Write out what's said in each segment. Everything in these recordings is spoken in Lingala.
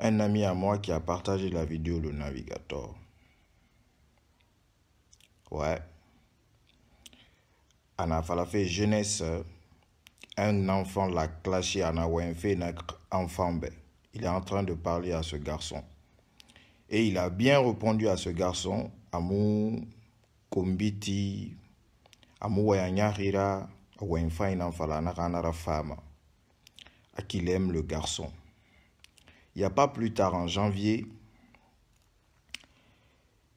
un ami à moi qui a partagé la vidéo Le navigateur. Ouais. Anna Falafé jeunesse, un enfant l'a clashé Anna Wenfe, notre enfant. Ben, il est en train de parler à ce garçon. Et il a bien répondu à ce garçon, Amou Kombiti, Amou Wayanyarira, Wenfa Inanfala, Naranara femme, à qui il aime le garçon il n'y a pas plus tard en janvier,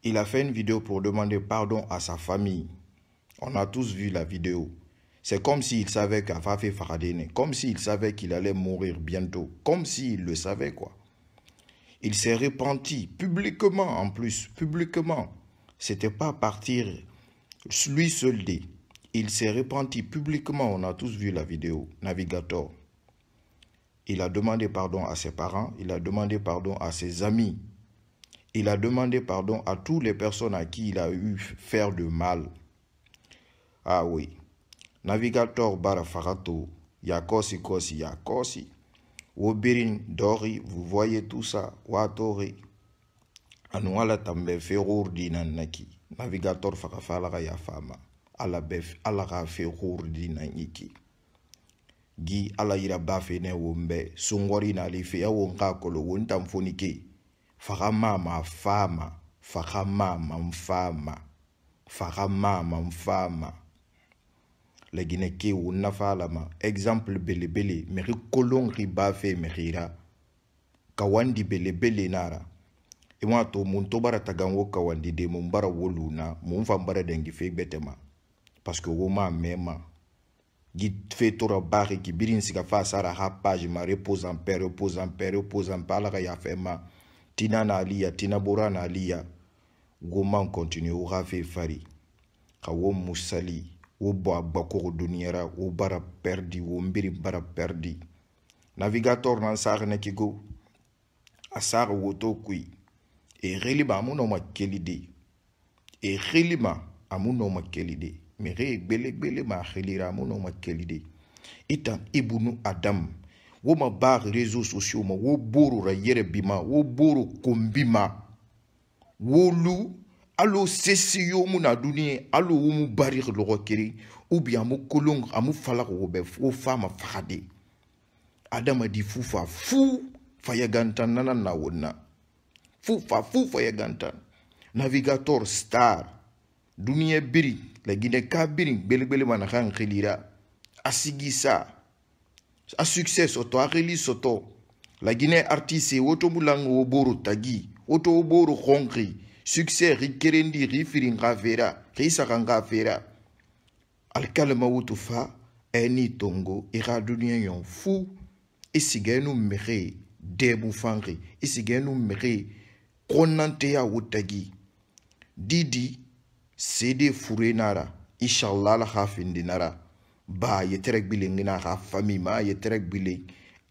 il a fait une vidéo pour demander pardon à sa famille. On a tous vu la vidéo. C'est comme s'il savait fait comme s'il savait qu'il allait mourir bientôt, comme s'il le savait quoi. Il s'est repenti publiquement en plus, publiquement. C'était pas partir lui seul Il s'est repenti publiquement, on a tous vu la vidéo, Navigator. Il a demandé pardon à ses parents, il a demandé pardon à ses amis, il a demandé pardon à toutes les personnes à qui il a eu faire de mal. Ah oui. Navigator Barafarato, Yakosi Kosi Yakosi, Wobirin Dori, vous voyez tout ça, Watori. Anuala Tambe Ferurdi Nanaki, Navigateur bef Yafama, Alaga ferour Niki. gi ala yira bafe ne wo mbe sungori na alife ya wo nka kolo wo ntamfunike faka mama fama faka mama mfama faka mama mfama legine ke wo nafa alama exemple belebele mexi kolon xi bafe mexira kawandi belebele nara i e m'a to mun to bara tagan wo kawandi de mun bara wo luna mun fan bara dengi fe gbetema parce que wo ma mɛn ma gi fe tora bari gi birin siga fa sara ha page ma repose en paix repose en paix repose en paix ala ka yafe ma tina na aliya tina bora na aliya goman continue wo ka fe fari ka wo musali wo bɔ a gbakogo duniyara wo bara perdi wo nbiri bara perdi navigator nan sage ne kigo a sage woto kui e relima amu nɔ ma keli de e relima amu nɔ ma keli de mixe gbelegbele maxelira amuno makelide itan ibnu adam wo ma baax réseau sociaux ma wo boorora yɛrɛ bi ma wo booro konbi ma wolu alo sese yo mu na duni ye alo wo mu barix lɔgɔ kiri ubiyan amu kolon amu falaxo wo bɛ wo fa ma faxa de adamadi fu fa fu fayagantan nana na wo na fu fa fu fayagantan navigator star duniɲɛ biri la guinée kabirin gbelegbelema na ga ngelira a sigisa a succès soto a geli soto la guinée artiste wo to mulango wo boro tagi wo to wo boro gonkge succès ri kerendi ri firin ga vera ge isagang ga vera alikalema wutu fa e ni tongo e ga dunia yon fu e sige nu mege debu fange e sige nu mege konnanteya wo tagi didi sede fure nara inshallah la ha finde nara ba yeterek bilen na ha fami ma yeterek bilen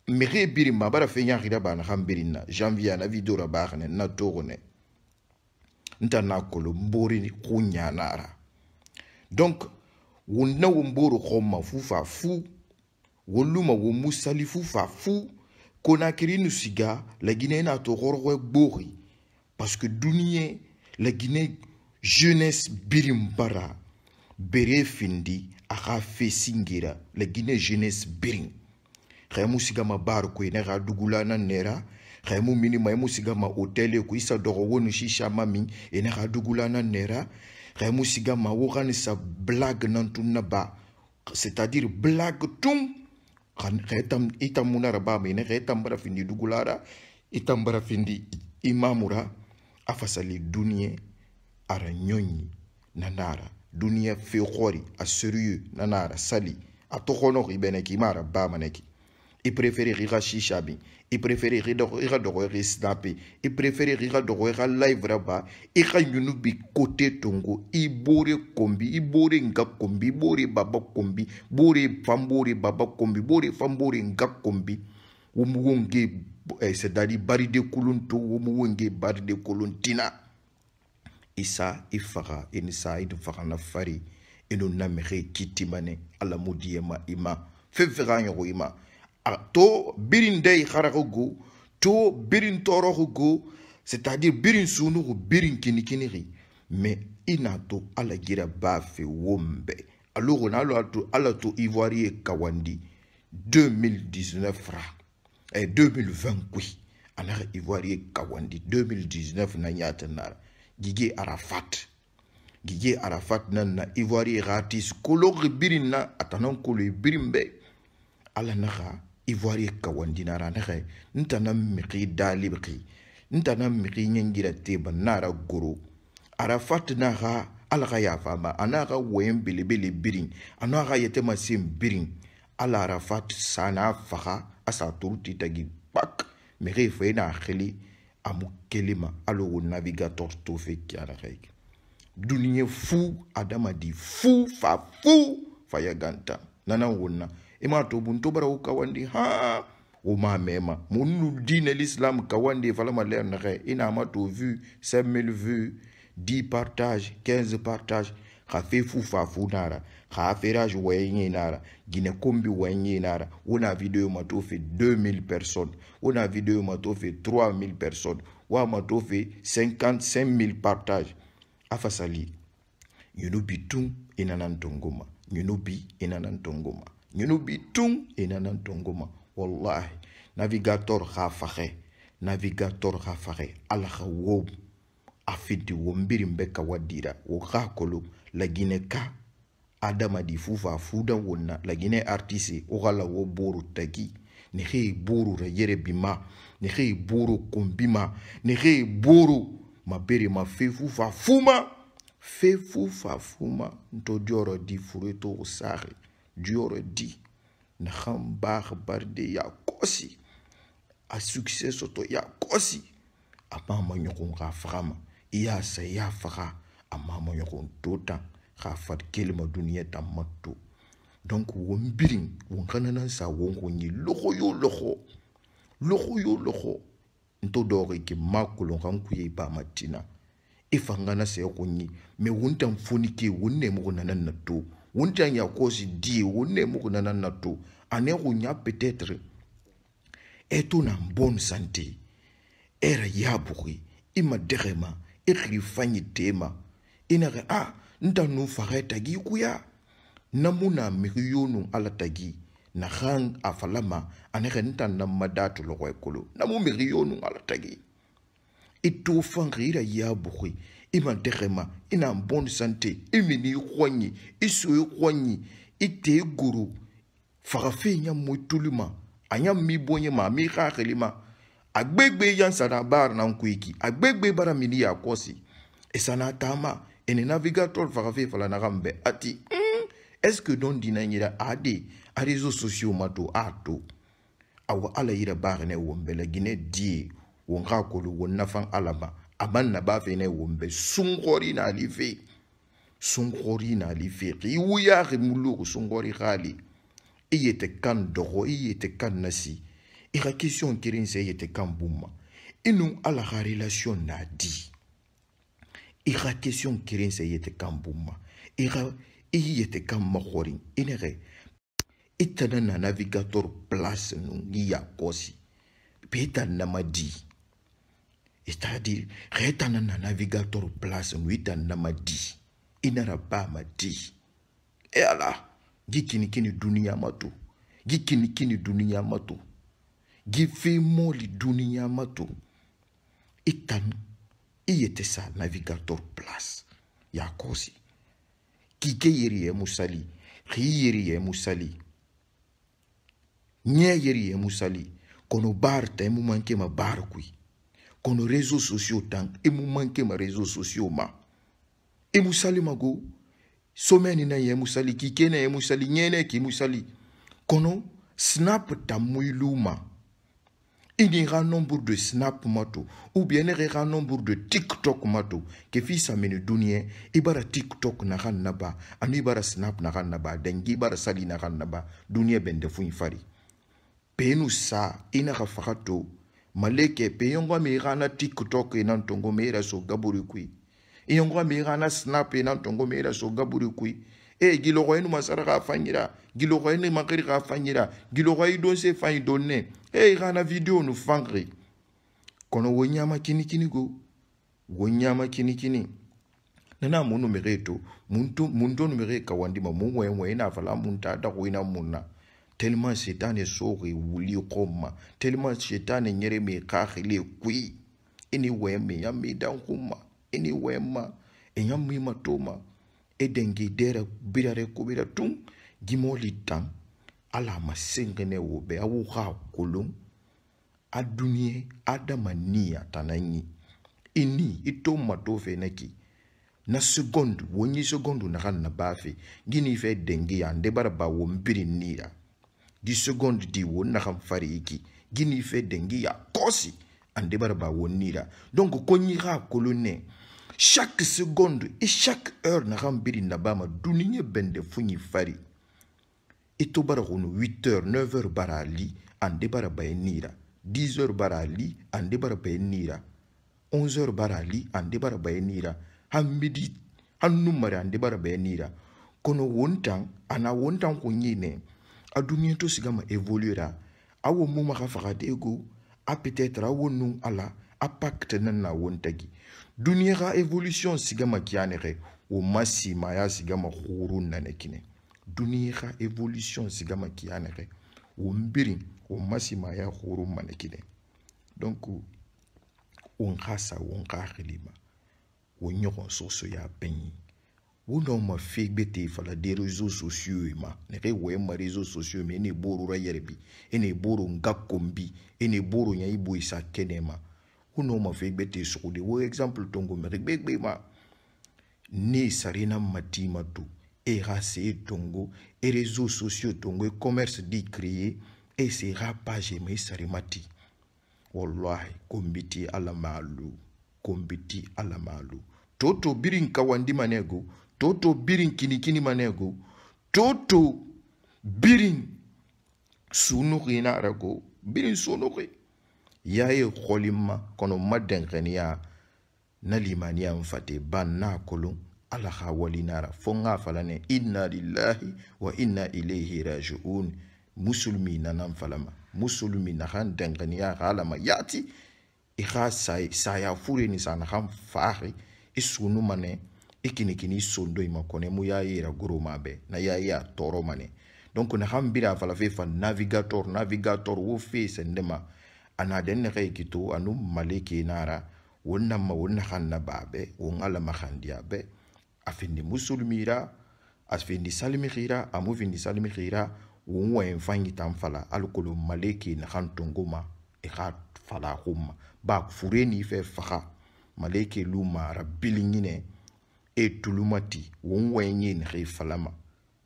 mexe biri ma bara fe ɲaxira bana xan birin na janvier na vidora baxene na toxone nta na kolo nbori xu ɲanara donc wonna wo nboro xonma fu fa fu wolluma wo musali fu fa fu konakiri nu siga la guinée na to xoroxoe gboxi parce que duniye la guinée jeunesse birimbara bere findi a ka fesingira la guinée jeunesse birin xaye mu sigama bar koy ne xa dugulana nera xaye mu minima ye mu sigama hotele ko i sa doxo wonu sisama min ene xa dugulana nera xaye mu sigama wo xani sa blague nantun na ba c'est à dire blague tum xaye tam i e tammunara bama ene xaye tambara findi dugulara i e tambara findi imamura a fasali duniye aranyonyi nanara dunia fehori aserieux nanara sali atogonoko i bene ke imara bamane ke i prefere ge ga šiša be i prefere ge ga dogoe ge snape i prefere ge ga dogoe ga livera ba e ga nyunu be kote tongo i bore kombi i bore nka kombi i bore baba kombi bore fan bore baba kombi bore fan bore nka kombi womugo nge eh, sedadi baride kolon to womugo nge baride kolon tina isa i faga i ni sa i dun fagana fari i nu namige k'i timane ala mu diyema i ma fen fe ga ɲɔgo i ma a to birin dei harago go to birin tɔɔrɔgo go c'est à dire birin sunugo birin kinikinigi mais i n'a to ala gira b'a fɛ wo min bɛɛ alo kɔni alo a to ala to ivoire ye kawandi 2019 ra eh, 2020 koyi a n'a ka ivoire ye kawandi 2019 na ɲa tɛ nara gige arafat gige arafat na na ivoire ye xa ti koloxi birin na a tanan kolo ye birin be ala naxa ivoire ye kawandinara naxe n tana mixi dalibixi n tana mixi ɲengira teba nara goro arafat na xa ala xa yafama a n'a xa woyen belebele birin a n'a xa yetema sen birin ala arafat sana faxa a sa turu titagi pak mexe fe na xeli Amu Kelima o navigateur to fɛ kiararɛk fou fu di fu fa fu faya ganta nana wonna ema m'a to bun tobara o kawandi ha o m'a dine l'islam kawandi falama lɛr nɛgɛ amato n'a ma vu 5000 vues 10 partage 15 partage xa fu fa nara xa nara kombi wayenye nara wona video matofe 2000 personnes wona video mato 3000 personnes wa mato 55000 partages afasali ñunu bi tun yunubi nanan to ngoma ñunu bi wallahi navigateur navigateur al ala wob wadira wo laginɛ ka adamadi fufa fudan wonna laginɛ artise wo ka lawo boro taki ni xe boro rayere bima ni xe boro konbima ni xe boro mabere ma fe fufa fuma fe fufa fuma nto dioro di fure togo sage dioro di na xan baag baride ya kosi a succès soto ya kosi a ma ma ɲɔgɔn ka faga ma i y'a sa i y'a faga amma mo yoko to tan ha fat kelma duniya tan matto donc won birin won kananan sa won ko ni loko yo loko loko yo loko nto dɔɔgɔ ke makolon kan ku ye ba matina e fangana sɛ ko nyi me wuntan foni ke wonne mo ko nanan na to wuntan ya ko si die wonne mo ko nanan na to ane ko nya peut-être e to na bonne santé era ya buki ima derema e khri fanyi tema inare a ah, nta nu fare tagi kuya na mu na miri yonu ala tagi na xan a falama anere nta na madatu logoye kolo na mu miri yonu ala tagi i tu fanri ira ya buxi i manterema i na bonne santé i mini i xoɲi i so i xoɲi i te i goro fagafe ɲa mo i tulu ma a ɲa mi boɲe ma a mi xaxili ma a gbegbe yansana baara nan kuyiki a gbegbe bara mini ya kosi i e sana tama ene navigateur faga fe falanaga n bɛ a ti mm, est ce que dɔn dina n yɛrɛ a de a réseau sociaux ma to a to awa ala yira baagene wo n bɛ la gine die wo n kaa kolo wo n nafan ala ma a man na baa fe ne wo n bɛ sunkɔri naali fe sunkɔri naali fe i wuyaagi mulugu sunkɔri xaali i yete kan dɔgɔ i yete kan nasi i ka question keren sɛ i yete kan bumma i nu ala ka relation naa di i ga question kereng sa yete kan bumma i ga i yete kan magoring e ne ge e tana na navigator plus nung i ya kosi be e tana na madi e ta di ge e tana na navigator plus nung i tana na madi e nara ba madi e ala gi kinikini duniɲa ma to gi kinikini duniɲa ma to gi fei moli duniɲa ma to i tani iyetesa navigator plus yakosi kike yeri ye musali xii yeri ye musali ɲɛ yeri ye musali kono bar ta i mu manke ma bar kui kono réseau sociaux tan i mu manke ma réseau sociaux ma i e musali mago somɛni na ye musali kike na ye musali ɲɛnɛ k'i musali kono snap ta muilu ma il ira nombre de snap mato ou bien il ira nombre de tiktok mato ke fi samini duniya i bara tiktok naxa naba ani i bara snap naxa naba dangi i bara sali naxa naba duniya bende fu i fari penu sa i naxa faxa to maleke pe yongo mi ira na tiktok i nan tongo mi ira so gaburi kui i yongo mi ira na snap i nan tongo mi ira so gaburi kui e eh, giloxoyenu masara xa fanɲira giloxoyenu maxiri xa fanɲira giloxoyi don se fanɲi don ne hey gana video nu fangri kono wo nyama kini kini go wo nyama kini kini nana munu mereto muntu muntu nu mere ka wandi ma mun wenwe ina fala mun ta da ko ina munna tellement shetan e sori wuli koma tellement shetan e nyere kui ini we me ya me dan kuma ini we e nyam mi e dengi dera bidare ko bidare gimoli tam ala amasengene wobe awuha akolom adunie adamani atananyi ini itoma tove neki na segondu wonyi segondu naga na bafe gini fe denge ya ndebara ba wo mbiri nira di segondu di wo naga mfari iki gini fe denge ya kosi andebara ba wo nira donc konyi ga kolone chaque seconde et chaque heure naga mbiri na bama duninye bende funyi fari e to bara xunu 8h 9h bara a li ande bara baye nira 10h bara a li ande bara baye nira 11h bara a li ande bara baye nira hambidi hannumare ande bara baye nira kono wontan ana wontan ko ñine a duniɲa to sigama évoluera awo muma xa faxate ego a peut-être a wonnun ala a pacte nan na wontagi duniɲa xa évolution sigama kiyane xe wo ma simaya sigama xurun nane kine duniy가 evolution siga ma kiya nɛgɛ o nbiri o masimaya horo mana kelen donc o nka sa o nka hakili ma o ɲɔgɔn sɔsɔya bɛɛ ye o n'aw ma fegbe te fala de réseaux sociaux ye ma nɛgɛ wɛ ma réseaux sociaux e ma e ne borora yɛrɛ bi e ne boro nka kon bi e ne boro ɲa i bo i sa kɛnɛ ma o n'aw ma fegbe te sogo de o exemple tongo mɛrɛ gbegbe ma ne sarina matima to e race ye tongo e réseau sociaux tongo e commerce di créer e sera page ma e sarima ti wallahi kombi ti ala ma alu kombi ti ala ma alu toto biri nkawandi manego toto biri nkinikini manego toto birin sunuxi na ara ko birin sunuxi y'a ye xɔlima kɔnɔ ma dɛnkɛniya na limaniya n fate ban n'a kolon ala ha walinara fo n k'a fala ne inna lillahi wa inna ilayhi rajiun musulumi nanan falama musulumi na han danganiya ka yati i ka saya fure ni sana han faari i mane i kinikini i sondo i ma kɔnɛ mu na y'a ye a tɔɔrɔ donc na han bira fala fe navigator navigator wo fe sende ana den ne kai anu maleke nara wonna ma wonna han babe won ma handiya be afindi musulmira afindi salmihira amu vindi salmihira wun wa yin fanyi tan fala alkolo maleki na kan tunguma e ka fala kuma ba fure ni fe faha maleki luma rabbili nyine e tulumati wun wa yin yin he falama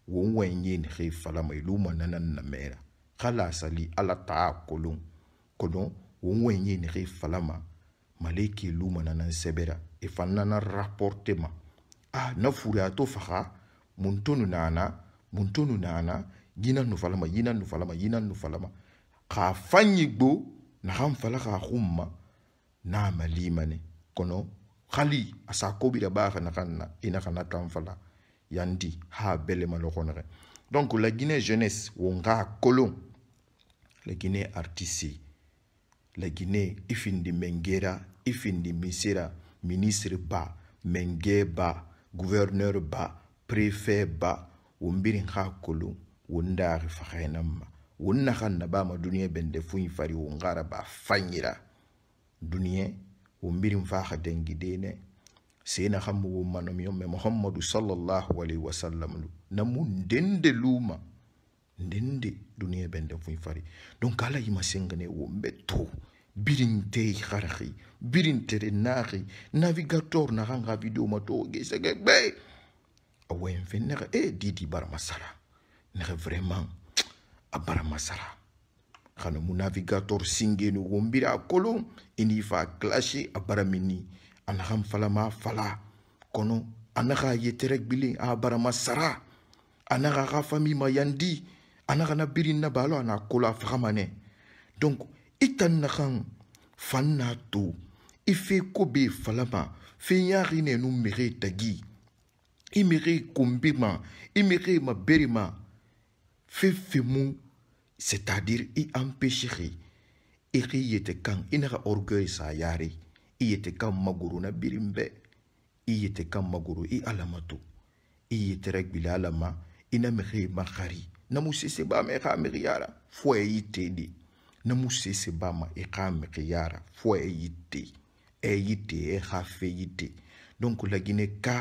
wun wa yin yin he falama luma nanan na mera kala sali ala ta kolon kolon wun wa yin yin he falama maleki luma nanan sebera e fannana rapporte ma ah na furuya to faga mun tonu nana mun tonu nana yina nufalama yina nufalama yina nufalama k'a fanyi gbo naxa n fala xa xunma naa ma limane kono xali a sa kobira baaxa naxan na i naxana tan fala yandi ha belema loxonexe donc la guinée jeunesse wo nxa kolon la guinée artiste la guinée i findi mengera i findi misira ministre ba menge ba gouverneur ba préfet ba wumbirin hakulu wundari fahainamma wunna hanna bama duniya bende fuyi fari ngara ba fanyira duniya wumbirin faha dengi dene sena hammu wummanom yomme muhammadu sallllahu alayhi wa sallam lu namu ndende luma ndende duniye bende fuyi fari donc ala yima sengane wombe to birintei harahi birintere nahi navigator naha nga video matoge sege gbe awen fe nege e eh, didi baramasara nege vraiment a baramasara xana mu navigator singeni wombiri a kolon ini fa clashe a baramini a naxam falama fala kono a naxa yeterek bilen a baramasara a naxa xa famille ma yandi a naxa na birin na balo a na kolo a faxamane donc i tannagan fan n'a to falama fe yari nenu mere tagi i mere kombema ma berima c'est-à-dire i empêcherai i yete kan il orgueil sa yari i yete kan maguru na birimbe. i yete kan maguru i Alamatu. to i yetera gbili alama na mege na musese ba i na musese bama iqame qiyara fo e yitte e yitte e fe yitte donc lagine ka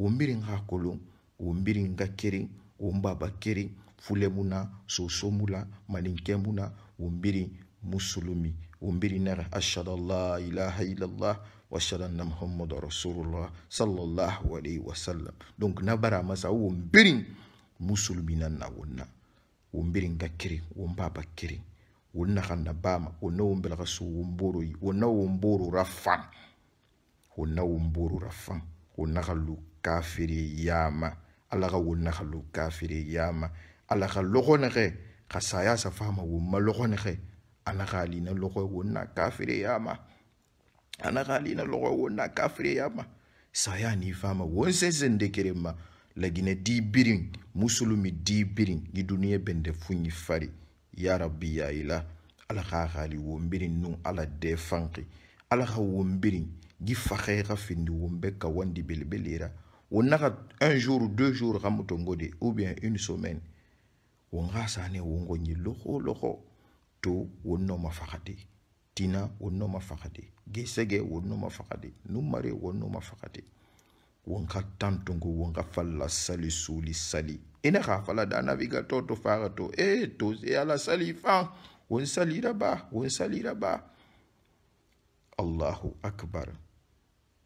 wo mbirin ha kolon wo mbirin ga kerin wo mbaba kerin fulemu na sosomu la maninkɛmu na wo mbirin musulumi wo mbirin nara ashhadu an la ilaha illallah wa ashhadu anna muhammadu rasulullah sallallahu alayhi wa sallam donc na bara masa wo mbirin musulumi na na wonna wo mbirin ga kerin wo mbaba kerin wonna xa nabama wonna wombelaxa suwumboroyi wonna womborora fan wonna womborora fan wonna xa lu kafire yama ala xa wonna xa lu kafire yama ala xa loxonexe xa saya safama womma loxonexe ana xa lina loxoe wonna kafire yama ana xa lina loxoe wonna kafire yama saya ni fama won sesende kerema lagine di birin musulumi di birin i duniya bende fuñi fari ya rabbi ya ila ala ka hali wombiri nu ala de fanki ala wo wombiri gi fakhay ka findi wombe wandi belbelira on naka un jour deux jours ramoto ngode ou bien une semaine On nga sane wongo loho loho, to wo ma fakhati tina w no ge sege wo no nu mare wo no wonka tantongo wonka falla sali suli sali ina ka fala da navigato to fara to e to e ala sali fa won sali ba won sali ba Allahu akbar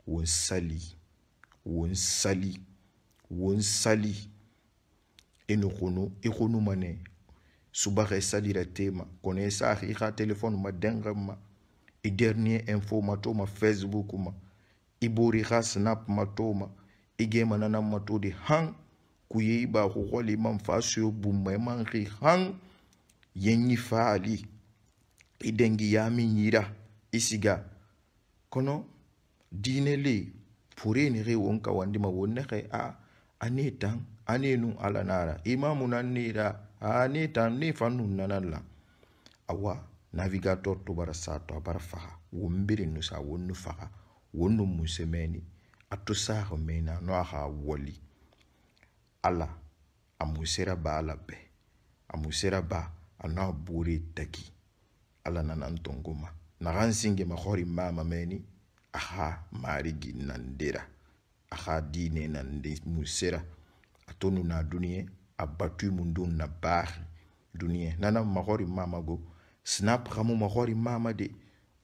won sali won sali won sali eno kono e kono mane subaxe salira tema kono e téléphone ma denga ma dernier info ma to ma facebook iburi gas nap matoma igema na nam matudi hang kuyi ba kholi man fasio bumma man ri hang yenyi faali idengi yami nyira isiga kono dine le pureni re wonka wandima wonne ke a ane tan nu ala nara imamu nan nira ane tan awa navigator to bara sato bara faha wombiri nusa wonnu faha wondo musemeni a tosaago mena no a ga woli ala a musera ba ala be a musera ba a no a buure taki ala nana n tongoma naga n singema mama meni a ga maarigi nandera a ga diine nande musera a tonu na duniɲɛ a batui mundun na baagi duniɲɛ nana magori mama go snap gamu magori mama de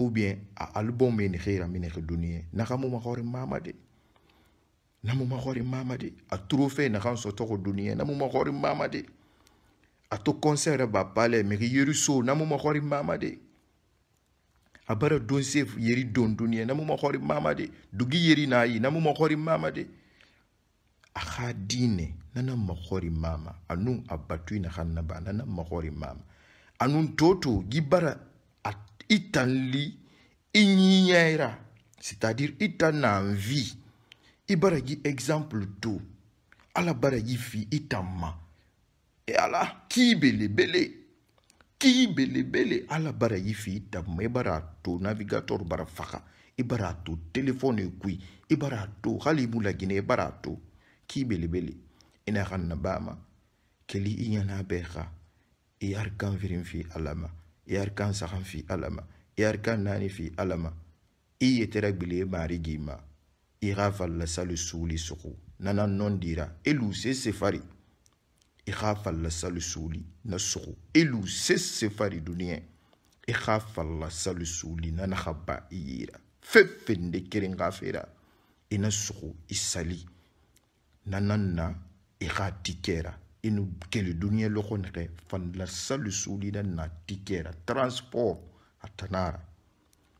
ou bien a album en khira min khe duniye nakamu makhore mamadi namu makhore mamadi a trophée nakan so to duniye namu makhore mamadi a to concert ba pale mi yeri so namu makhore mamadi a bara don sef yeri don duniye namu makhore mamadi dugi yeri nayi namu makhore mamadi a kha dine nana makhore mama anu a batui nakan naba nana makhore mama anun toto gibara i t'en li c'est-à-dire i ta n'an vi i exemple to ala baraji fi i ta ma e ala kii belebele kii belebele ala baraji fi i ma i bara to navigateur bara faga i to telefone kui i to hali i b'u lagine i to kii belebele i n'a ka keli i ɲana bɛɛ i yari kan firin fi ala i yar kan sagan fi ala ma i yar kan naani fi ala ma i yetera gbile maari gi ma i ka fallasalu suuli sugu nana nɔn dira i luse sefari i ka fallasalu suuli na sugu i luse sefari duniyɛ i ka fallasalu suuli nana ka ba i yira fɛn fɛn de keren ka fera i na sugu i sali nana na i ka di kɛra inukeli dunia loko nake fandla salu sulida na tikera transport atanara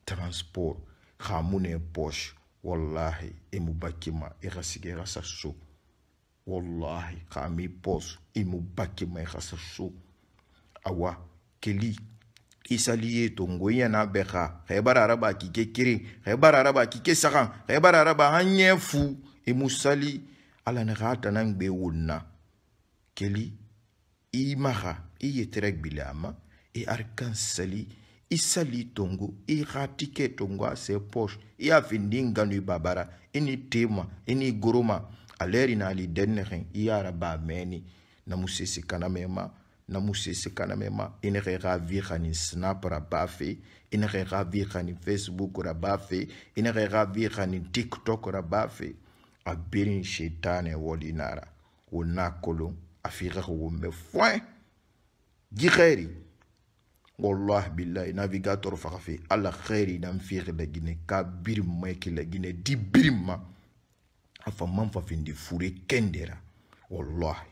transport khamune posh wallahi imubakima irasigera sasu wallahi khami posh imubakima irasasu awa keli isali ye tongo i yana bɛɛ ka xɛ bara araba k'i kɛ kiri xɛ bara araba k'i kɛ sagan xɛ bara araba an ɲɛ fu i musali ala ni xaa tana gbe wonna keli i maga i yetere gbili a ma i arikan sali i sali tongo i hatike tongo a se poche i a findi ngano i babara i ni tema i ni goroma a leri na ali dennexen i yara ba meni namu sesi kaname ma namu sesi kaname ma i nexe xa vi xani snap ra ba fe i nexe xa vi xani facebook ra ba fe i nexe xa vi xani tiktok ra ba fe a birin shetane wolinara wo na kolon afika ko wombe foin ji xeeri wallah billahi navigator faka fe ala xeeri nan fiixi la gine ka birim mayki la gine di birim ma a fa man fa findi fure kendera wallahi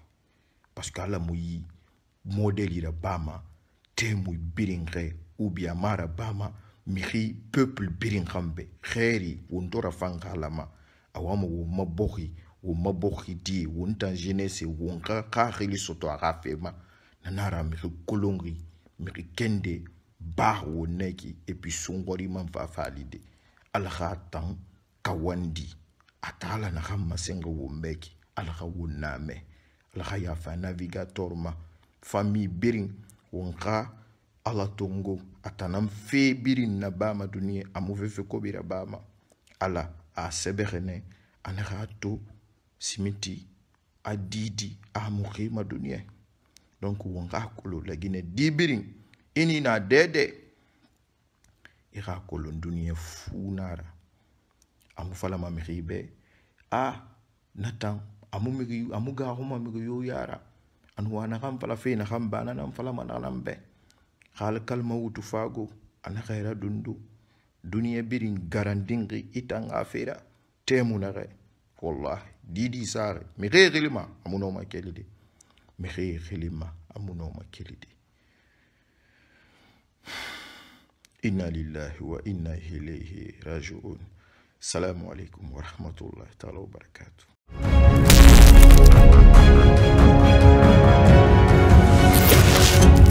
parce que ala mu yi modèle ira bama te mu birin xe ou bien mara bama mixi peuple birin xambe xeeri wontora fanka lama awama wo ma boxi wo mabogidi wo ntangenese wo nka kage le soto a ga fema nana ra mege kolongri mege kende ba wo neki epi songwari man fa falide ala ga tang ka wandi atala na ga masenga wo meki ala ga wo name ala ga ya fa navigator ma fami birin wo nka ala tongo atana fe birin na bama duniye amu vefe kobira bama ala a sebegene ane ga to simiti adidi amuke madunia donc wonga kolo lagine dibirin ini na dede ika kolo dunia funara amu fala ma mihibe a natan amu migi amu ga homa migi yo yara fala fe na bana nam fala mana be hal kalma wutu fago ana khaira dundu duniya birin garandingi itanga fera temu na والله دي دي سار مخي غلما أمونو ما كيلدي مخي غلما أمونو ما كيلدي إنا لله وإنا إليه راجعون السلام عليكم ورحمة الله تعالى وبركاته